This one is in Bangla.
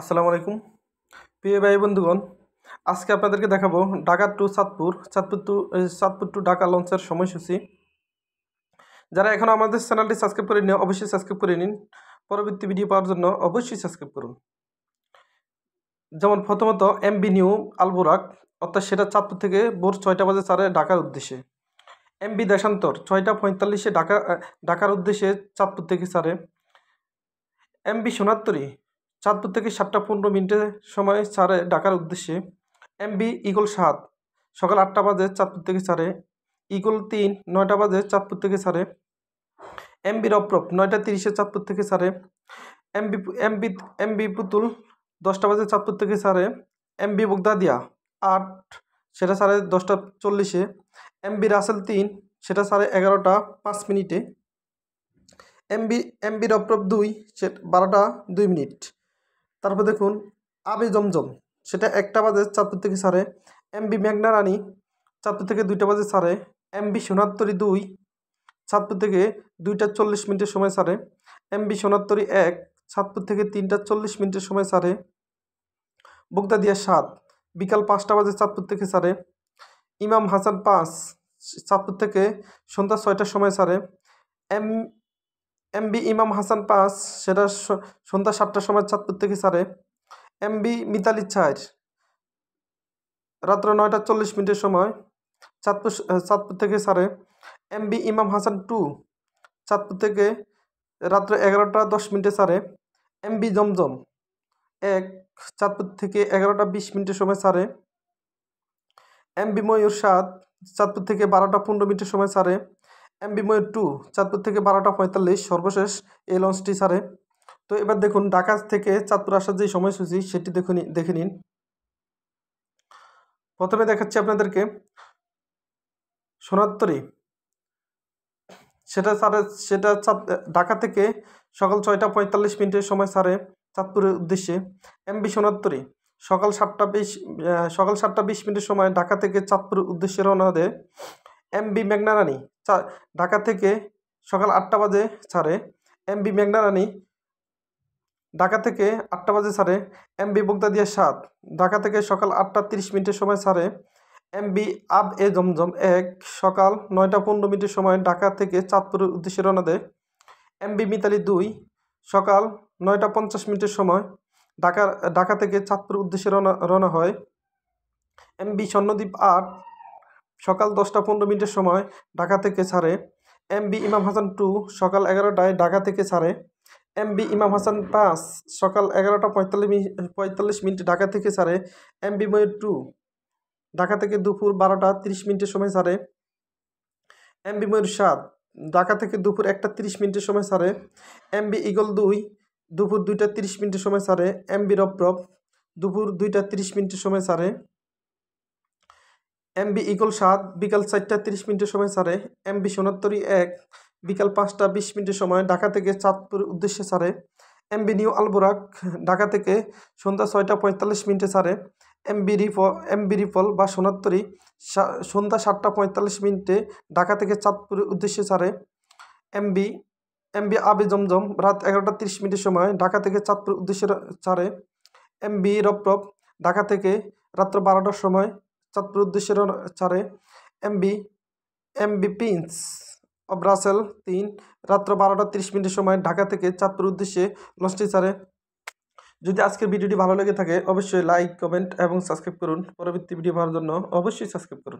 আসসালামু আলাইকুম প্রিয় ভাই বন্ধুগণ আজকে আপনাদেরকে দেখাবো Dhaka to Chandpur Chandpur to Chandpur to Dhaka লঞ্চের সময়সূচি যারা এখন আমাদের চ্যানেলটি সাবস্ক্রাইব করে নিন অবশ্যই সাবস্ক্রাইব করে নিন পরবর্তী ভিডিও পাওয়ার জন্য অবশ্যই সাবস্ক্রাইব করুন যেমন প্রথমত এমবি নিউ আলবুরাক অর্থাৎ সেটা চাঁদপুর থেকে ভোর ছয়টা বাজে চারে ঢাকার উদ্দেশ্যে এমবি দেশান্তর ছয়টা পঁয়তাল্লিশে ঢাকা ঢাকার উদ্দেশ্যে চাঁদপুর থেকে ছাড়ে এমবি সোনাত্তরী চাঁদপুর থেকে সাতটা পনেরো মিনিটের সময় ছাড়ে ডাকার উদ্দেশ্যে এমবি ইগল সাত সকাল আটটা বাজে চাঁদপুর থেকে ছাড়ে ইগল তিন নয়টা বাজে চাঁদপুর থেকে ছাড়ে এমবি রপ্রপ নয়টা তিরিশে চাঁদপুর থেকে ছাড়ে এমবি এমবি এমবি পুতুল দশটা বাজে চাঁদপুর থেকে ছাড়ে এমবি দিয়া আট সেটা সাড়ে দশটা চল্লিশে এমবি রাসেল তিন সেটা সাড়ে এগারোটা পাঁচ মিনিটে এমবি এমবি রপ্রপ দুই সে বারোটা দুই মিনিট তারপর দেখুন আবি জমজম সেটা একটা বাজে চাঁদপুর থেকে সারে এমবি মেঘনা রানী চাঁদপুর থেকে দুইটা বাজে সারে এমবি সোনাত্তরি দুই চাঁদপুর থেকে দুইটা চল্লিশ মিনিটের সময় সারে এমবি সোনাত্তরি এক চাঁদপুর থেকে তিনটা চল্লিশ মিনিটের সময় সারে বুগদা দিয়া সাত বিকাল পাঁচটা বাজে চাঁদপুর থেকে সারে ইমাম হাসান পাঁচ চাঁদপুর থেকে সন্ধ্যা ছয়টার সময় সারে এম এম বি ইমাম হাসান পাঁচ সেটা সন্ধ্যা সাতটার সময় চাঁদপুর থেকে সারে এম বি মিতালি ছাইর রাত্র নয়টা চল্লিশ মিনিটের সময় চাঁদপুর চাঁদপুর থেকে সারে বি ইমাম হাসান টু চাঁদপুর থেকে রাত্র এগারোটা দশ মিনিটে সারে এম এমবি জমজম এক চাঁদপুর থেকে এগারোটা বিশ মিনিটের সময় সারে বি ময়ূর সাত চাঁদপুর থেকে বারোটা পনেরো মিনিটের সময় সারে এমবি ময়ূর টু চাঁদপুর থেকে বারোটা পঁয়তাল্লিশ সর্বশেষ এই লঞ্চটি ছাড়ে তো এবার দেখুন ঢাকা থেকে চাঁদপুর আসার যে সময়সূচি সেটি দেখুন দেখে নিন প্রথমে দেখাচ্ছি আপনাদেরকে সোনাত্তরি সেটা সারে সেটা ঢাকা থেকে সকাল ছয়টা পঁয়তাল্লিশ মিনিটের সময় সারে চাঁদপুরের উদ্দেশ্যে এমবি সোনাত্তরি সকাল সাতটা বিশ সকাল সাতটা বিশ মিনিটের সময় ঢাকা থেকে চাঁদপুরের উদ্দেশ্যে রওনা দেয় এমবি মেঘনারানী ঢাকা থেকে সকাল আটটা বাজে ছাড়ে এমবি মেঘনারানী ঢাকা থেকে আটটা বাজে ছাড়ে এমবি বগদাদিয়া সাত ঢাকা থেকে সকাল আটটা তিরিশ মিনিটের সময় ছাড়ে এমবি আব এ জমজম এক সকাল নয়টা পনেরো মিনিটের সময় ঢাকা থেকে চাঁদপুরের উদ্দেশ্যে রওনা দেয় এমবি মিতালি দুই সকাল নয়টা পঞ্চাশ মিনিটের সময় ঢাকা ঢাকা থেকে চাঁদপুর উদ্দেশ্যে রওনা রওনা হয় এমবি স্বর্ণদ্বীপ আট সকাল দশটা পনেরো মিনিটের সময় ঢাকা থেকে ছাড়ে এমবি ইমাম হাসান টু সকাল এগারোটায় ঢাকা থেকে ছাড়ে এমবি ইমাম হাসান পাঁচ সকাল এগারোটা পঁয়তাল্লিশ পঁয়তাল্লিশ মিনিট ঢাকা থেকে ছাড়ে এমবি ময়ূর টু ঢাকা থেকে দুপুর বারোটা তিরিশ মিনিটের সময় ছাড়ে এমবি ময়ূর সাত ঢাকা থেকে দুপুর একটা তিরিশ মিনিটের সময় ছাড়ে এমবি ইগল দুই দুপুর দুইটা তিরিশ মিনিটের সময় ছাড়ে এমবি রপ রপ দুপুর দুইটা তিরিশ মিনিটের সময় ছাড়ে এমবি ইগল সাত বিকাল চারটা তিরিশ মিনিটের সময় ছাড়ে এমবি সোনাত্তরি এক বিকাল পাঁচটা বিশ মিনিটের সময় ঢাকা থেকে চাঁদপুর উদ্দেশ্যে সারে এমবি নিউ আলবোরাক ঢাকা থেকে সন্ধ্যা ছয়টা পঁয়তাল্লিশ মিনিটে ছাড়ে এমবি রিপল এমবি রিফল বা সোনাত্তরি সন্ধ্যা সাতটা পঁয়তাল্লিশ মিনিটে ঢাকা থেকে চাঁদপুর উদ্দেশ্যে ছাড়ে এমবি এমবি আবে জমজম রাত এগারোটা তিরিশ মিনিটের সময় ঢাকা থেকে চাঁদপুর উদ্দেশ্যে ছাড়ে এমবি রপ ঢাকা থেকে রাত্র বারোটার সময় উদ্দেশ্যে चार M B M B prince of Brussels তিন রাত্র বারোটা তিরিশ মিনিটের সময় ঢাকা থেকে চাঁদপুর উদ্দেশ্যে লঞ্চটি ছাড়ে যদি আজকের ভিডিওটি ভালো লেগে থাকে অবশ্যই লাইক কমেন্ট এবং সাবস্ক্রাইব করুন পরবর্তী ভিডিও পাওয়ার জন্য অবশ্যই সাবস্ক্রাইব করুন